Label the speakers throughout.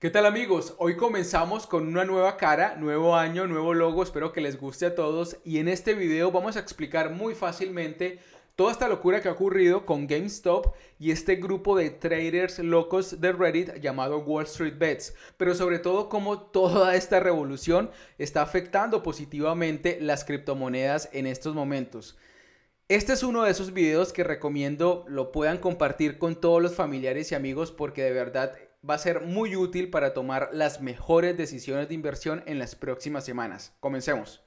Speaker 1: ¿Qué tal amigos? Hoy comenzamos con una nueva cara, nuevo año, nuevo logo, espero que les guste a todos y en este video vamos a explicar muy fácilmente toda esta locura que ha ocurrido con GameStop y este grupo de traders locos de Reddit llamado Wall Street Bets, pero sobre todo cómo toda esta revolución está afectando positivamente las criptomonedas en estos momentos. Este es uno de esos videos que recomiendo lo puedan compartir con todos los familiares y amigos porque de verdad va a ser muy útil para tomar las mejores decisiones de inversión en las próximas semanas. Comencemos.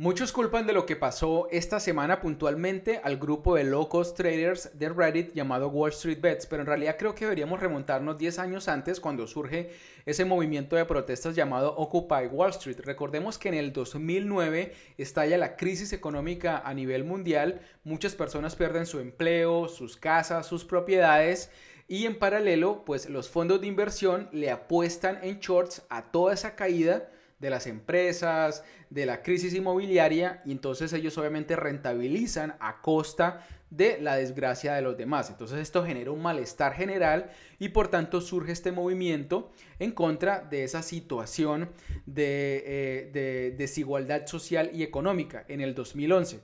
Speaker 1: Muchos culpan de lo que pasó esta semana puntualmente al grupo de locos traders de Reddit llamado Wall Street Bets, pero en realidad creo que deberíamos remontarnos 10 años antes cuando surge ese movimiento de protestas llamado Occupy Wall Street. Recordemos que en el 2009 estalla la crisis económica a nivel mundial, muchas personas pierden su empleo, sus casas, sus propiedades. Y en paralelo, pues los fondos de inversión le apuestan en shorts a toda esa caída de las empresas, de la crisis inmobiliaria, y entonces ellos obviamente rentabilizan a costa de la desgracia de los demás. Entonces esto genera un malestar general y por tanto surge este movimiento en contra de esa situación de, eh, desigualdad social y económica en el 2011.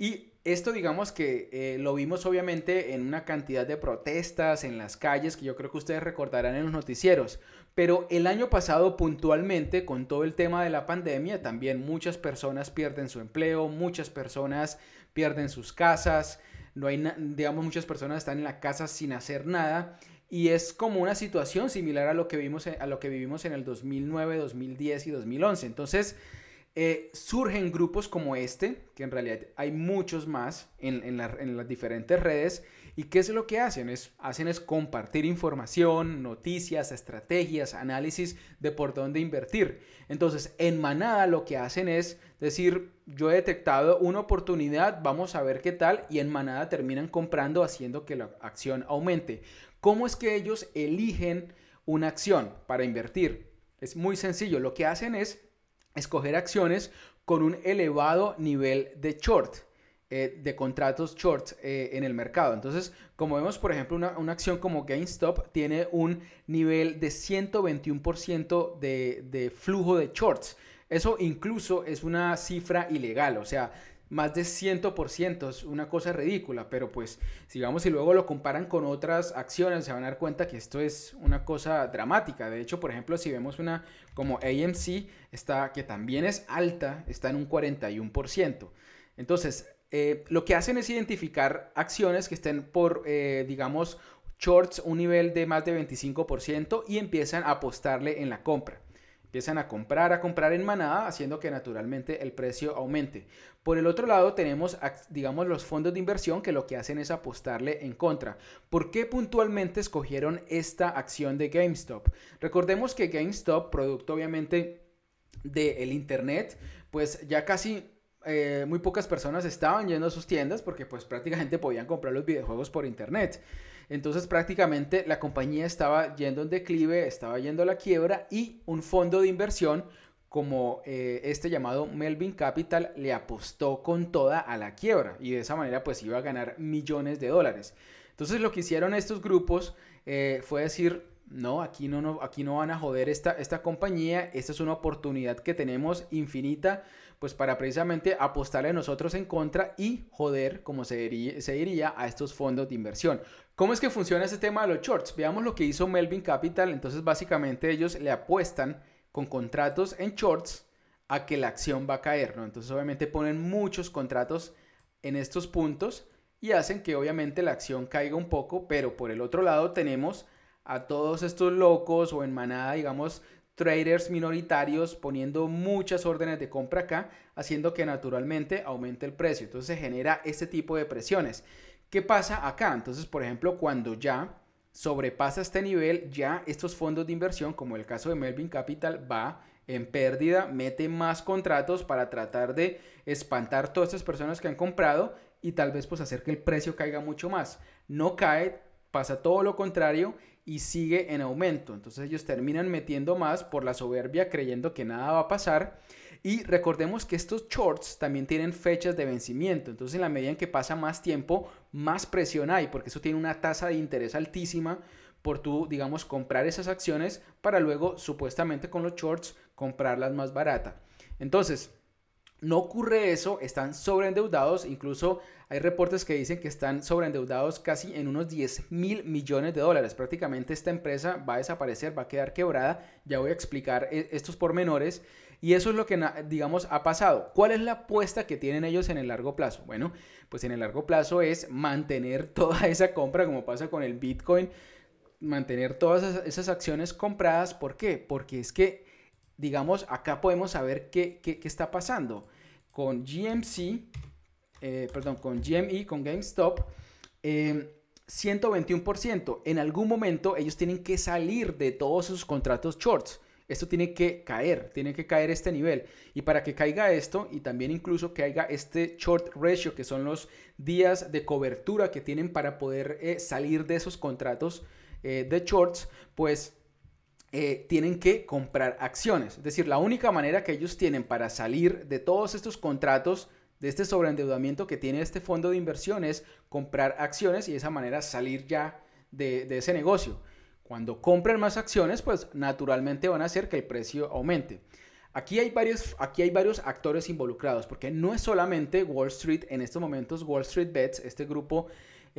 Speaker 1: Y esto digamos que eh, lo vimos obviamente en una cantidad de protestas en las calles que yo creo que ustedes recordarán en los noticieros, pero el año pasado puntualmente, con todo el tema de la pandemia, también muchas personas pierden su empleo, muchas personas pierden sus casas, no hay, digamos, muchas personas están en la casa sin hacer nada y es como una situación similar a lo que vimos a lo que vivimos en el 2009, 2010 y 2011. Entonces eh, surgen grupos como este, que en realidad hay muchos más en las diferentes redes ¿Y qué es lo que hacen? Es, hacen es compartir información, noticias, estrategias, análisis de por dónde invertir. Entonces, en Manada lo que hacen es decir, yo he detectado una oportunidad, vamos a ver qué tal, y en Manada terminan comprando haciendo que la acción aumente. ¿Cómo es que ellos eligen una acción para invertir? Es muy sencillo, lo que hacen es escoger acciones con un elevado nivel de short. Eh, de contratos shorts eh, en el mercado. Entonces, como vemos, por ejemplo, una, acción como GameStop tiene un nivel de 121% de, de flujo de shorts. Eso incluso es una cifra ilegal, o sea, más de 100%, es una cosa ridícula, pero pues si vamos y luego lo comparan con otras acciones, se van a dar cuenta que esto es una cosa dramática. De hecho, por ejemplo, si vemos una como AMC, está, que también es alta, está en un 41%. Entonces, eh, lo que hacen es identificar acciones que estén por, eh, digamos, shorts un nivel de más de 25% y empiezan a apostarle en la compra. Empiezan a comprar, a comprar en manada, haciendo que naturalmente el precio aumente. Por el otro lado tenemos, digamos, los fondos de inversión que lo que hacen es apostarle en contra. ¿Por qué puntualmente escogieron esta acción de GameStop? Recordemos que GameStop, producto obviamente del Internet, pues ya casi eh, muy pocas personas estaban yendo a sus tiendas porque pues prácticamente podían comprar los videojuegos por internet. Entonces prácticamente la compañía estaba yendo en declive, estaba yendo a la quiebra y un fondo de inversión como eh, este llamado Melvin Capital le apostó con toda a la quiebra y de esa manera pues iba a ganar millones de dólares. Entonces lo que hicieron estos grupos eh, fue decir, no, aquí no, no, aquí no van a joder esta, esta compañía, esta es una oportunidad que tenemos infinita pues para precisamente apostarle a nosotros en contra y joder, como se diría, a estos fondos de inversión. ¿Cómo es que funciona ese tema de los shorts? Veamos lo que hizo Melvin Capital, entonces básicamente ellos le apuestan con contratos en shorts a que la acción va a caer, ¿no? Entonces obviamente ponen muchos contratos en estos puntos y hacen que obviamente la acción caiga un poco, pero por el otro lado tenemos a todos estos locos o en manada, digamos, traders minoritarios poniendo muchas órdenes de compra acá, haciendo que naturalmente aumente el precio. Entonces se genera este tipo de presiones. ¿Qué pasa acá? Entonces, por ejemplo, cuando ya sobrepasa este nivel, ya estos fondos de inversión, como el caso de Melvin Capital, va en pérdida, mete más contratos para tratar de espantar todas estas personas que han comprado y tal vez pues hacer que el precio caiga mucho más. No cae, pasa todo lo contrario y sigue en aumento. Entonces ellos terminan metiendo más por la soberbia creyendo que nada va a pasar. Y recordemos que estos shorts también tienen fechas de vencimiento. Entonces en la medida en que pasa más tiempo, más presión hay, porque eso tiene una tasa de interés altísima por tú, digamos, comprar esas acciones para luego supuestamente con los shorts comprarlas más barata. Entonces, no ocurre eso, están sobreendeudados, incluso hay reportes que dicen que están sobreendeudados casi en unos 10 mil millones de dólares. Prácticamente esta empresa va a desaparecer, va a quedar quebrada. Ya voy a explicar eh, estos pormenores. Y eso es lo que, digamos, ha pasado. ¿Cuál es la apuesta que tienen ellos en el largo plazo? Bueno, pues en el largo plazo es mantener toda esa compra, como pasa con el Bitcoin, mantener todas esas acciones compradas. ¿Por qué? Porque es que digamos, acá podemos saber qué, está pasando. Con GMC, eh, perdón, con GME, con GameStop, 121%. Eh, en algún momento ellos tienen que salir de todos sus contratos shorts. Esto tiene que caer, tiene que caer este nivel. Y para que caiga esto y también incluso que caiga este short ratio, que son los días de cobertura que tienen para poder eh, salir de esos contratos de shorts, pues eh, tienen que comprar acciones. Es decir, la única manera que ellos tienen para salir de todos estos contratos, de este sobreendeudamiento que tiene este fondo de inversión es comprar acciones y de esa manera salir ya de, ese negocio. Cuando compren más acciones, pues naturalmente van a hacer que el precio aumente. Aquí hay, varios, aquí hay varios actores involucrados, porque no es solamente Wall Street, en estos momentos Wall Street Bets, este grupo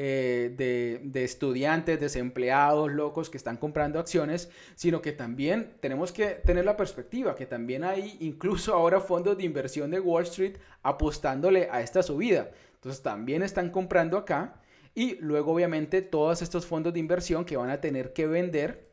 Speaker 1: eh, de, estudiantes, desempleados, locos que están comprando acciones, sino que también tenemos que tener la perspectiva que también hay incluso ahora fondos de inversión de Wall Street apostándole a esta subida. Entonces también están comprando acá y luego obviamente todos estos fondos de inversión que van a tener que vender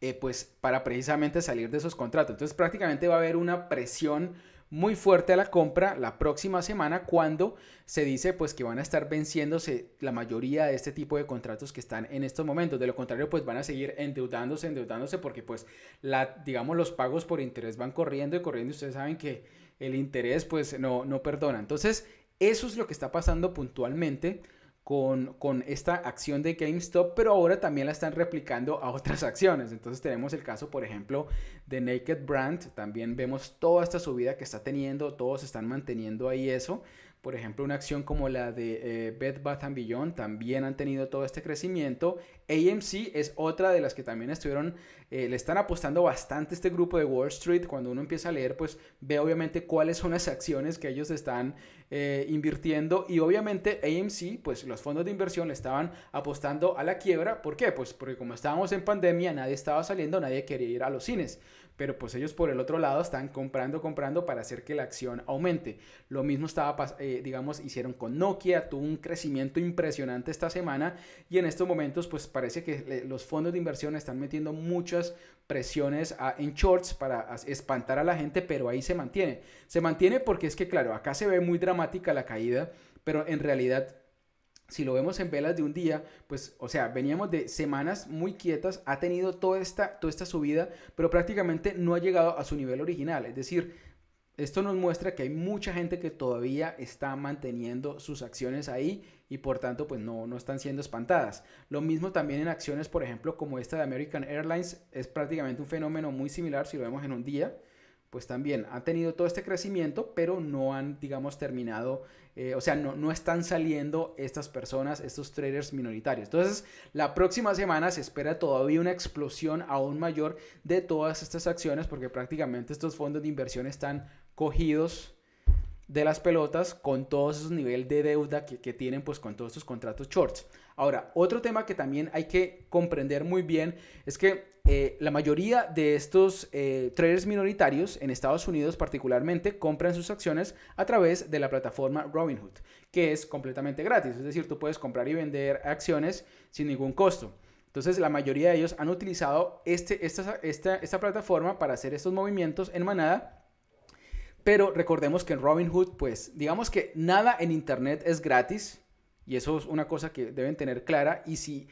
Speaker 1: eh, pues para precisamente salir de esos contratos. Entonces prácticamente va a haber una presión muy fuerte a la compra la próxima semana cuando se dice pues que van a estar venciéndose la mayoría de este tipo de contratos que están en estos momentos. De lo contrario pues van a seguir endeudándose, endeudándose porque pues la, digamos los pagos por interés van corriendo y corriendo. Ustedes saben que el interés pues no, no perdona. Entonces eso es lo que está pasando puntualmente con, esta acción de GameStop, pero ahora también la están replicando a otras acciones. Entonces tenemos el caso, por ejemplo, de Naked Brand. También vemos toda esta subida que está teniendo, todos están manteniendo ahí eso. Por ejemplo, una acción como la de eh, Bed Bath Beyond también han tenido todo este crecimiento. AMC es otra de las que también estuvieron, eh, le están apostando bastante este grupo de Wall Street. Cuando uno empieza a leer, pues ve obviamente cuáles son las acciones que ellos están eh, invirtiendo. Y obviamente AMC, pues los fondos de inversión le estaban apostando a la quiebra. ¿Por qué? Pues porque como estábamos en pandemia, nadie estaba saliendo, nadie quería ir a los cines pero pues ellos por el otro lado están comprando, comprando para hacer que la acción aumente. Lo mismo estaba, eh, digamos, hicieron con Nokia, tuvo un crecimiento impresionante esta semana y en estos momentos pues parece que los fondos de inversión están metiendo muchas presiones en shorts para espantar a la gente, pero ahí se mantiene. Se mantiene porque es que claro, acá se ve muy dramática la caída, pero en realidad si lo vemos en velas de un día, pues, o sea, veníamos de semanas muy quietas, ha tenido toda esta, toda esta subida, pero prácticamente no ha llegado a su nivel original. Es decir, esto nos muestra que hay mucha gente que todavía está manteniendo sus acciones ahí y por tanto, pues no, no están siendo espantadas. Lo mismo también en acciones, por ejemplo, como esta de American Airlines, es prácticamente un fenómeno muy similar si lo vemos en un día pues también han tenido todo este crecimiento, pero no han, digamos, terminado, eh, o sea, no, no, están saliendo estas personas, estos traders minoritarios. Entonces, la próxima semana se espera todavía una explosión aún mayor de todas estas acciones, porque prácticamente estos fondos de inversión están cogidos de las pelotas con todos esos niveles de deuda que, tienen pues con todos estos contratos shorts. Ahora, otro tema que también hay que comprender muy bien es que eh, la mayoría de estos eh, traders minoritarios en Estados Unidos particularmente compran sus acciones a través de la plataforma Robinhood, que es completamente gratis, es decir, tú puedes comprar y vender acciones sin ningún costo. Entonces la mayoría de ellos han utilizado este, esta, esta, esta plataforma para hacer estos movimientos en manada pero recordemos que en Robinhood, pues digamos que nada en Internet es gratis. Y eso es una cosa que deben tener clara. Y si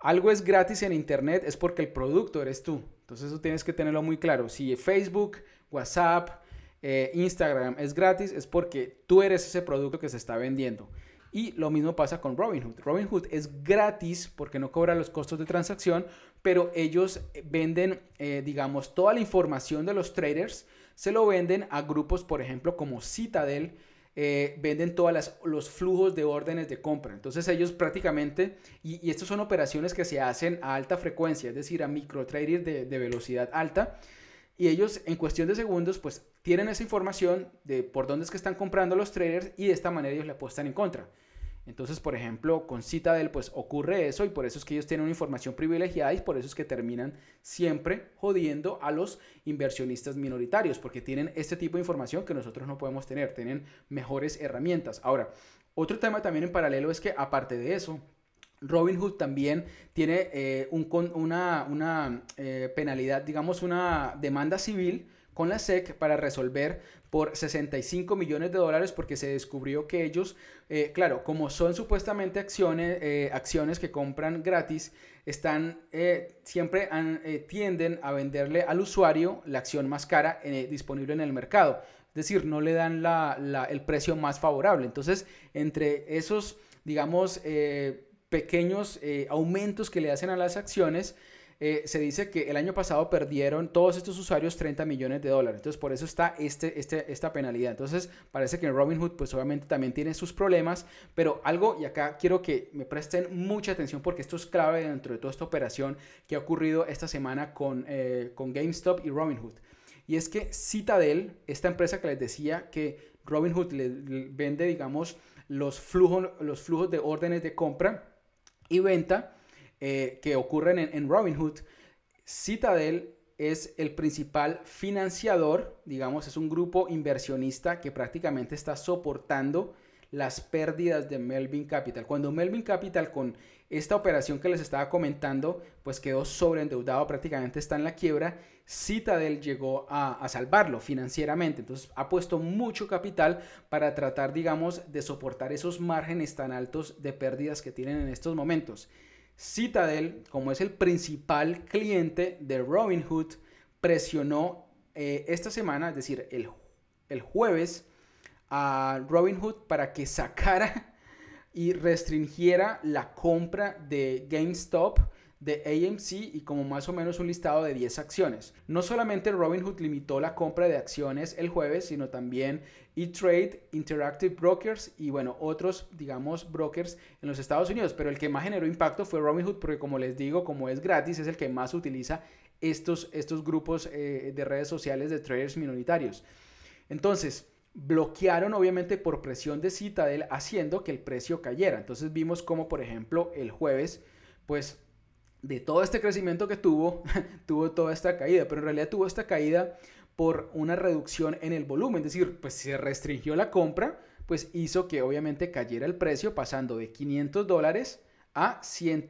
Speaker 1: algo es gratis en Internet es porque el producto eres tú. Entonces eso tienes que tenerlo muy claro. Si Facebook, WhatsApp, eh, Instagram es gratis es porque tú eres ese producto que se está vendiendo. Y lo mismo pasa con Robinhood. Robinhood es gratis porque no cobra los costos de transacción pero ellos eh, venden, eh, digamos, toda la información de los traders, se lo venden a grupos, por ejemplo, como Citadel, eh, venden todos los flujos de órdenes de compra. Entonces ellos prácticamente, y, y, estas son operaciones que se hacen a alta frecuencia, es decir, a microtraders de, de velocidad alta, y ellos en cuestión de segundos, pues tienen esa información de por dónde es que están comprando los traders y de esta manera ellos le apuestan en contra. Entonces, por ejemplo, con Citadel pues ocurre eso y por eso es que ellos tienen una información privilegiada y por eso es que terminan siempre jodiendo a los inversionistas minoritarios porque tienen este tipo de información que nosotros no podemos tener, tienen mejores herramientas. Ahora, otro tema también en paralelo es que aparte de eso, Robinhood también tiene eh, una, eh, penalidad, digamos una demanda civil con la SEC para resolver por 65 millones de dólares porque se descubrió que ellos, eh, claro, como son supuestamente acciones, eh, acciones que compran gratis, están, eh, siempre tienden a venderle al usuario la acción más cara disponible en el mercado. Es decir, no le dan el precio más favorable. Entonces, entre esos, digamos, pequeños aumentos que le hacen a las acciones, eh, se dice que el año pasado perdieron todos estos usuarios 30 millones de dólares. Entonces, por eso está este, este, esta penalidad. Entonces, parece que Robinhood, pues obviamente también tiene sus problemas, pero algo, y acá quiero que me presten mucha atención porque esto es clave dentro de toda esta operación que ha ocurrido esta semana con, eh, con GameStop y Robinhood. Y es que Citadel, esta empresa que les decía que Robinhood le, vende, digamos, los flujos, los flujos de órdenes de compra y venta, eh, que ocurren en, en Robinhood, Citadel es el principal financiador, digamos, es un grupo inversionista que prácticamente está soportando las pérdidas de Melvin Capital. Cuando Melvin Capital con esta operación que les estaba comentando, pues quedó sobreendeudado, prácticamente está en la quiebra, Citadel llegó a, a, salvarlo financieramente. Entonces ha puesto mucho capital para tratar, digamos, de soportar esos márgenes tan altos de pérdidas que tienen en estos momentos. Citadel, como es el principal cliente de Robinhood, presionó eh, esta semana, es decir, el, el jueves, a Robinhood para que sacara y restringiera la compra de GameStop de AMC y como más o menos un listado de 10 acciones. No solamente Robinhood limitó la compra de acciones el jueves, sino también E-Trade, Interactive Brokers y bueno, otros, digamos, brokers en los Estados Unidos. Pero el que más generó impacto fue Robinhood porque como les digo, como es gratis, es el que más utiliza estos, estos grupos eh, de redes sociales de traders minoritarios. Entonces, bloquearon obviamente por presión de Citadel haciendo que el precio cayera. Entonces vimos como por ejemplo el jueves pues de todo este crecimiento que tuvo, tuvo toda esta caída, pero en realidad tuvo esta caída por una reducción en el volumen, es decir, pues se restringió la compra, pues hizo que obviamente cayera el precio pasando de 500 dólares a 100,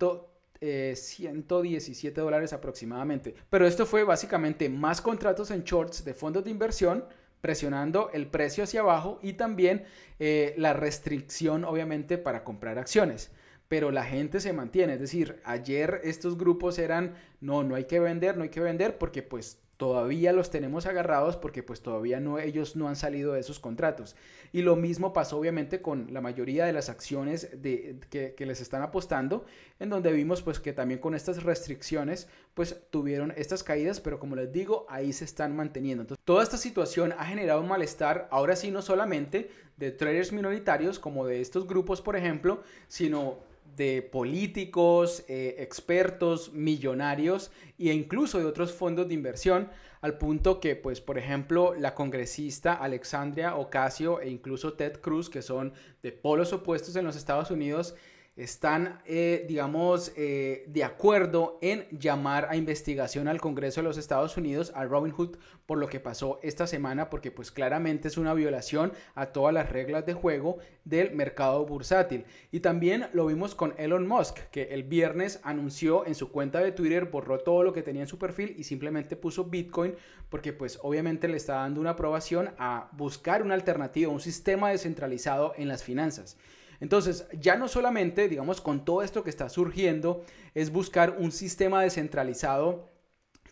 Speaker 1: 117 eh, dólares aproximadamente. Pero esto fue básicamente más contratos en shorts de fondos de inversión, presionando el precio hacia abajo y también eh, la restricción obviamente para comprar acciones pero la gente se mantiene. Es decir, ayer estos grupos eran, no, no hay que vender, no hay que vender, porque pues todavía los tenemos agarrados porque pues todavía no, ellos no han salido de esos contratos. Y lo mismo pasó obviamente con la mayoría de las acciones de, que, que, les están apostando, en donde vimos pues que también con estas restricciones pues tuvieron estas caídas, pero como les digo, ahí se están manteniendo. Entonces, toda esta situación ha generado un malestar, ahora sí no solamente de traders minoritarios como de estos grupos, por ejemplo, sino de políticos, eh, expertos, millonarios e incluso de otros fondos de inversión, al punto que, pues, por ejemplo, la congresista Alexandria Ocasio e incluso Ted Cruz, que son de polos opuestos en los Estados Unidos, están, eh, digamos, eh, de acuerdo en llamar a investigación al Congreso de los Estados Unidos, a Robin Hood, por lo que pasó esta semana, porque pues claramente es una violación a todas las reglas de juego del mercado bursátil. Y también lo vimos con Elon Musk, que el viernes anunció en su cuenta de Twitter, borró todo lo que tenía en su perfil y simplemente puso Bitcoin, porque pues obviamente le está dando una aprobación a buscar una alternativa, un sistema descentralizado en las finanzas. Entonces, ya no solamente, digamos, con todo esto que está surgiendo, es buscar un sistema descentralizado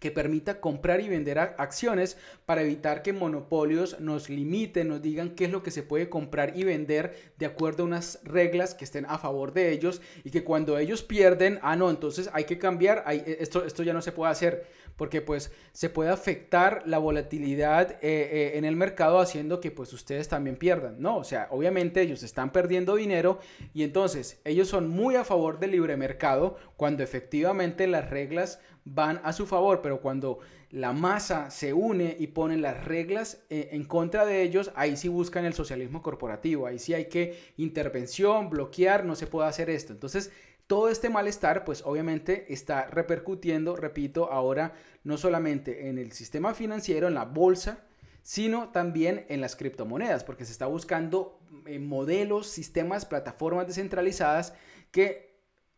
Speaker 1: que permita comprar y vender acciones para evitar que monopolios nos limiten, nos digan qué es lo que se puede comprar y vender de acuerdo a unas reglas que estén a favor de ellos y que cuando ellos pierden, ah no, entonces hay que cambiar, eh, esto, esto ya no se puede hacer porque pues se puede afectar la volatilidad eh, eh, en el mercado haciendo que pues ustedes también pierdan, ¿no? O sea, obviamente ellos están perdiendo dinero y entonces ellos son muy a favor del libre mercado cuando efectivamente las reglas van a su favor, pero cuando la masa se une y pone las reglas eh, en contra de ellos, ahí sí buscan el socialismo corporativo, ahí sí hay que intervención, bloquear, no se puede hacer esto. Entonces, todo este malestar, pues obviamente está repercutiendo, repito, ahora no solamente en el sistema financiero, en la bolsa, sino también en las criptomonedas, porque se está buscando eh, modelos, sistemas, plataformas descentralizadas que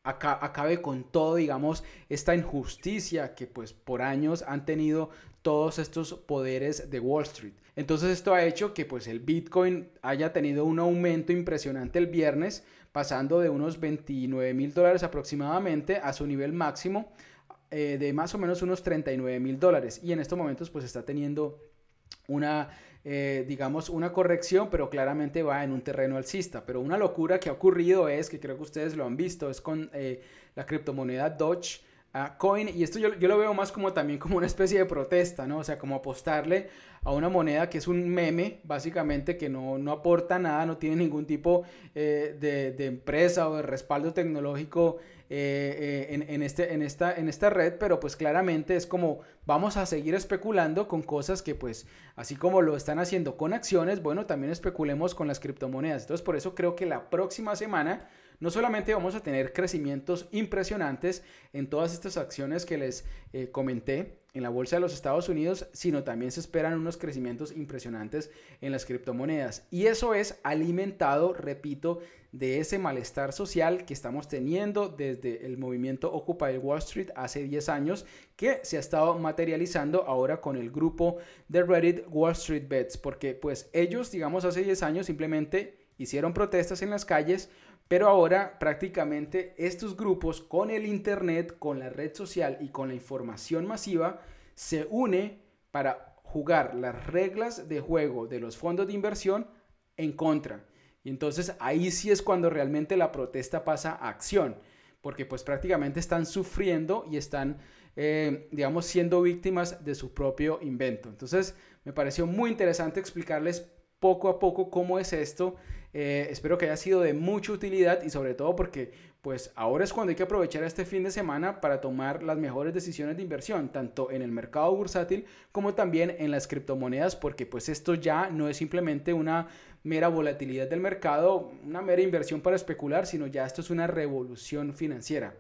Speaker 1: acabe con todo, digamos, esta injusticia que pues por años han tenido todos estos poderes de Wall Street. Entonces esto ha hecho que pues el Bitcoin haya tenido un aumento impresionante el viernes, pasando de unos 29 mil dólares aproximadamente a su nivel máximo eh, de más o menos unos 39 mil dólares. Y en estos momentos pues está teniendo una eh, digamos, una corrección, pero claramente va en un terreno alcista. Pero una locura que ha ocurrido es, que creo que ustedes lo han visto, es con eh, la criptomoneda Dodge. Coin. Y esto yo, lo veo más como también como una especie de protesta, ¿no? O sea, como apostarle a una moneda que es un meme, básicamente, que no, aporta nada, no tiene ningún tipo eh, de, empresa o de respaldo tecnológico eh, eh, en, este, en, esta, en esta red, pero pues claramente es como vamos a seguir especulando con cosas que pues, así como lo están haciendo con acciones, bueno, también especulemos con las criptomonedas. Entonces, por eso creo que la próxima semana no solamente vamos a tener crecimientos impresionantes en todas estas acciones que les eh, comenté en la bolsa de los Estados Unidos, sino también se esperan unos crecimientos impresionantes en las criptomonedas. Y eso es alimentado, repito, de ese malestar social que estamos teniendo desde el movimiento Occupy Wall Street hace 10 años, que se ha estado materializando ahora con el grupo de Reddit Wall Street Bets, porque pues ellos, digamos, hace 10 años simplemente hicieron protestas en las calles pero ahora prácticamente estos grupos con el Internet, con la red social y con la información masiva se une para jugar las reglas de juego de los fondos de inversión en contra. Y entonces ahí sí es cuando realmente la protesta pasa a acción, porque pues prácticamente están sufriendo y están, eh, digamos, siendo víctimas de su propio invento. Entonces me pareció muy interesante explicarles poco a poco cómo es esto eh, espero que haya sido de mucha utilidad y sobre todo porque pues ahora es cuando hay que aprovechar este fin de semana para tomar las mejores decisiones de inversión, tanto en el mercado bursátil como también en las criptomonedas, porque pues esto ya no es simplemente una mera volatilidad del mercado, una mera inversión para especular, sino ya esto es una revolución financiera.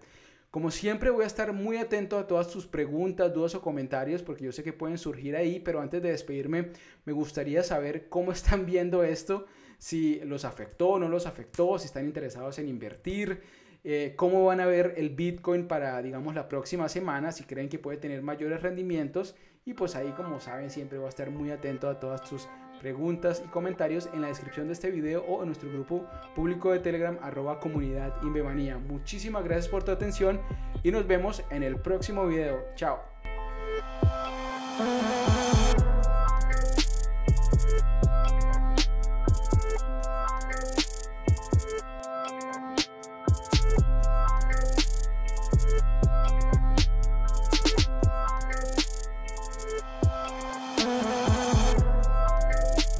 Speaker 1: Como siempre voy a estar muy atento a todas sus preguntas, dudas o comentarios porque yo sé que pueden surgir ahí, pero antes de despedirme me gustaría saber cómo están viendo esto si los afectó o no los afectó, si están interesados en invertir, eh, cómo van a ver el Bitcoin para, digamos, la próxima semana, si creen que puede tener mayores rendimientos. Y pues ahí, como saben, siempre voy a estar muy atento a todas tus preguntas y comentarios en la descripción de este video o en nuestro grupo público de Telegram arroba comunidad Inbebanía. Muchísimas gracias por tu atención y nos vemos en el próximo video. Chao.